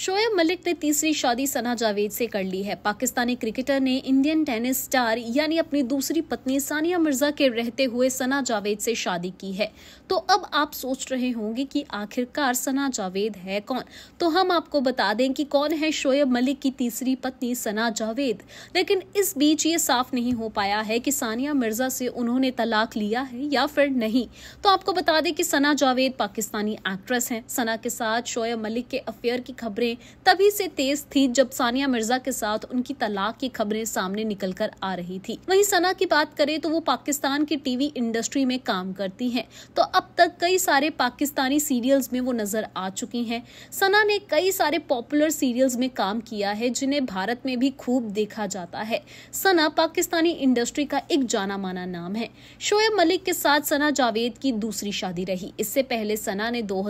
शोएब मलिक ने तीसरी शादी सना जावेद से कर ली है पाकिस्तानी क्रिकेटर ने इंडियन टेनिस स्टार यानी अपनी दूसरी पत्नी सानिया मिर्जा के रहते हुए सना जावेद से शादी की है तो अब आप सोच रहे होंगे कि आखिरकार सना जावेद है कौन तो हम आपको बता दें कि कौन है शोएब मलिक की तीसरी पत्नी सना जावेद लेकिन इस बीच ये साफ नहीं हो पाया है कि सानिया मिर्जा से उन्होंने तलाक लिया है या फिर नहीं तो आपको बता दें कि सना जावेद पाकिस्तानी एक्ट्रेस हैं सना के साथ शोएब मलिक के अफेयर की खबर खबरें तभी से तेज थी जब सानिया मिर्जा के साथ उनकी तलाक की खबरें सामने निकल कर आ रही थी वहीं सना की बात करें तो वो पाकिस्तान की टीवी इंडस्ट्री में काम करती हैं तो अब तक कई सारे पाकिस्तानी सीरियल्स में वो नजर आ चुकी हैं सना ने कई सारे पॉपुलर सीरियल्स में काम किया है जिन्हें भारत में भी खूब देखा जाता है सना पाकिस्तानी इंडस्ट्री का एक जाना माना नाम है शोएब मलिक के साथ सना जावेद की दूसरी शादी रही इससे पहले सना ने दो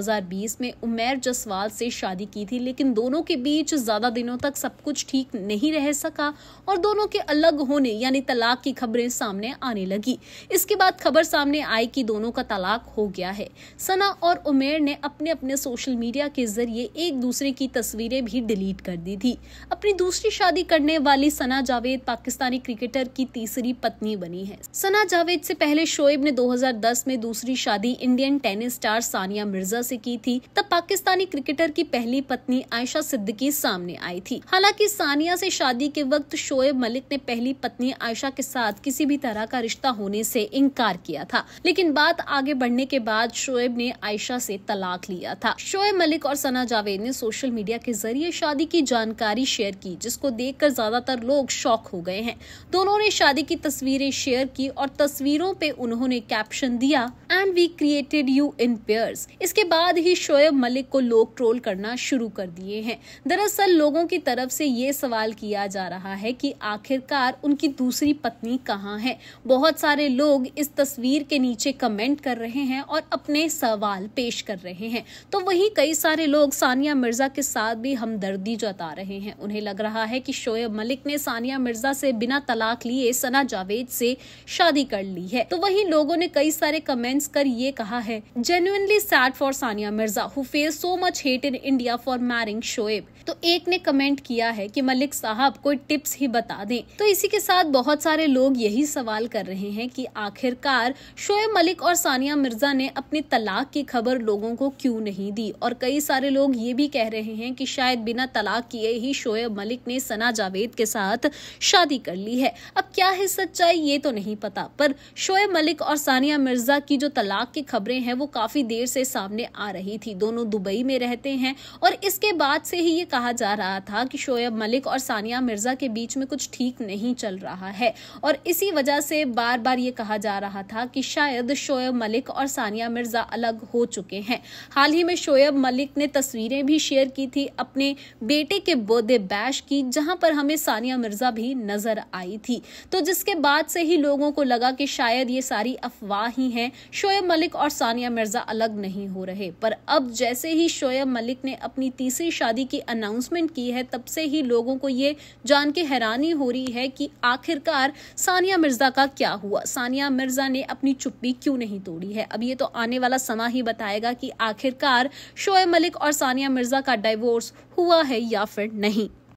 में उमेर जसवाल से शादी की थी लेकिन लेकिन दोनों के बीच ज्यादा दिनों तक सब कुछ ठीक नहीं रह सका और दोनों के अलग होने यानी तलाक की खबरें सामने आने लगी इसके बाद खबर सामने आई कि दोनों का तलाक हो गया है सना और उमेर ने अपने अपने सोशल मीडिया के जरिए एक दूसरे की तस्वीरें भी डिलीट कर दी थी अपनी दूसरी शादी करने वाली सना जावेद पाकिस्तानी क्रिकेटर की तीसरी पत्नी बनी है सना जावेद से पहले शोएब ने 2010 में दूसरी शादी Indian tennis star Sania Mirza से की थी तब पाकिस्तानी क्रिकेटर की पहली पत्नी आयशा सिद्दीकी सामने आई थी हालांकि सानिया से शादी के वक्त शोएब मलिक ने पहली पत्नी आयशा के साथ किसी भी तरह का रिश्ता होने से इनकार किया था लेकिन बात आगे बढ़ने के बाद शोएब ने आयशा से तलाक लिया था शोएब मलिक और सना जावेद ने सोशल मीडिया के जरिए शादी की जानकारी शेयर की जिसको देख ज्यादातर लोग शौक हो गए हैं दोनों ने शादी की तस्वीरें शेयर की और तस्वीरों पे उन्होंने कैप्शन दिया and we created you in pairs इसके बाद ही शोएब मलिक को लोग ट्रोल करना शुरू कर दिया दिए हैं दरअसल लोगों की तरफ से ये सवाल किया जा रहा है कि आखिरकार उनकी दूसरी पत्नी कहाँ है बहुत सारे लोग इस तस्वीर के नीचे कमेंट कर रहे हैं और अपने सवाल पेश कर रहे हैं तो वही कई सारे लोग सानिया मिर्जा के साथ भी हमदर्दी जता रहे हैं उन्हें लग रहा है कि शोएब मलिक ने सानिया मिर्जा से बिना तलाक लिए सना जावेद से शादी कर ली है तो वही लोगों ने कई सारे कमेंट्स कर ये कहा है genuinely sad for Sania Mirza who face so much hate in India for marriage starring Shoaib तो एक ने कमेंट किया है कि मलिक साहब कोई टिप्स ही बता दें तो इसी के साथ बहुत सारे लोग यही सवाल कर रहे हैं कि आखिरकार शोएब मलिक और सानिया मिर्जा ने अपनी तलाक की खबर लोगों को क्यों नहीं दी और कई सारे लोग ये भी कह रहे हैं कि शायद बिना तलाक किए ही शोएब मलिक ने सना जावेद के साथ शादी कर ली है अब क्या है सच्चाई ये तो नहीं पता पर शोएब मलिक और सानिया मिर्जा की जो तलाक की खबरें हैं वो काफी देर से सामने आ रही थी दोनों दुबई में रहते हैं और इसके बाद से ही ये कहा जा रहा था कि शोएब मलिक और सानिया मिर्जा के बीच में कुछ ठीक नहीं चल रहा है और इसी वजह से बार बार ये कहा जा रहा था कि शायद शोएब मलिक और सानिया मिर्जा अलग हो चुके हैं हाल ही में शोएब मलिक ने तस्वीरें भी शेयर की थी अपने बेटे के बर्थडे बैश की जहां पर हमें सानिया मिर्जा भी नजर आई थी तो जिसके बाद से ही लोगों को लगा कि शायद ये सारी अफवाह ही है शोएब मलिक और सानिया मिर्जा अलग नहीं हो रहे पर अब जैसे ही शोएब मलिक ने अपनी तीसरी शादी की अनाउंसमेंट की है तब से ही लोगों को ये जान के हैरानी हो रही है कि आखिरकार सानिया मिर्जा का क्या हुआ सानिया मिर्जा ने अपनी चुप्पी क्यों नहीं तोड़ी है अब ये तो आने वाला समा ही बताएगा कि आखिरकार शोएब मलिक और सानिया मिर्जा का डाइवोर्स हुआ है या फिर नहीं